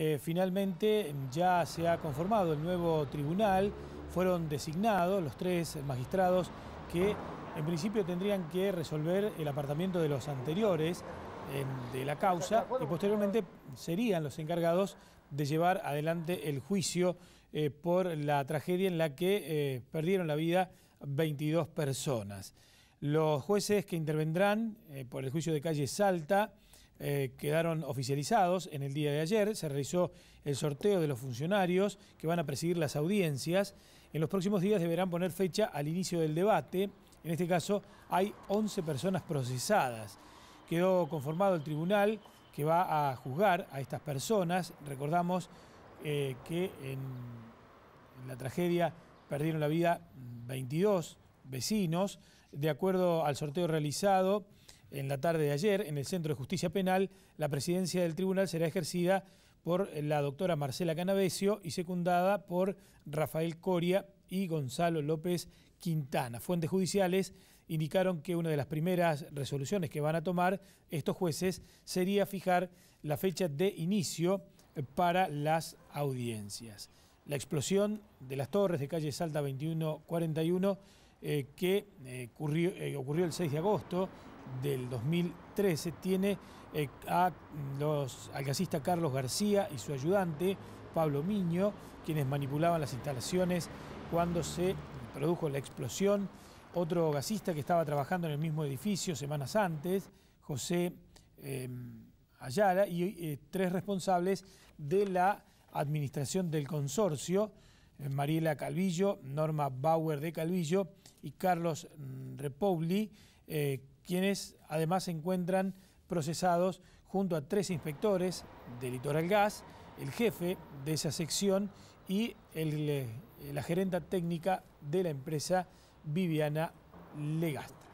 Eh, finalmente ya se ha conformado el nuevo tribunal, fueron designados los tres magistrados que en principio tendrían que resolver el apartamiento de los anteriores de la causa y posteriormente serían los encargados de llevar adelante el juicio eh, por la tragedia en la que eh, perdieron la vida 22 personas. Los jueces que intervendrán por el juicio de calle Salta eh, quedaron oficializados en el día de ayer. Se realizó el sorteo de los funcionarios que van a presidir las audiencias. En los próximos días deberán poner fecha al inicio del debate. En este caso hay 11 personas procesadas. Quedó conformado el tribunal que va a juzgar a estas personas. Recordamos eh, que en, en la tragedia perdieron la vida 22 vecinos. De acuerdo al sorteo realizado, en la tarde de ayer en el Centro de Justicia Penal. La presidencia del tribunal será ejercida por la doctora Marcela Canavesio y secundada por Rafael Coria y Gonzalo López Quintana. Fuentes judiciales indicaron que una de las primeras resoluciones que van a tomar estos jueces sería fijar la fecha de inicio para las audiencias. La explosión de las torres de calle Salta 2141 eh, que eh, eh, ocurrió, el 6 de agosto del 2013 tiene a al gasista Carlos García y su ayudante Pablo Miño, quienes manipulaban las instalaciones cuando se produjo la explosión. Otro gasista que estaba trabajando en el mismo edificio semanas antes, José em, Ayala, y tres responsables de la administración del consorcio Mariela Calvillo, Norma Bauer de Calvillo y Carlos mm, Repouli, eh, quienes además se encuentran procesados junto a tres inspectores de Litoral Gas, el jefe de esa sección y eh, la gerenta técnica de la empresa Viviana Legasta.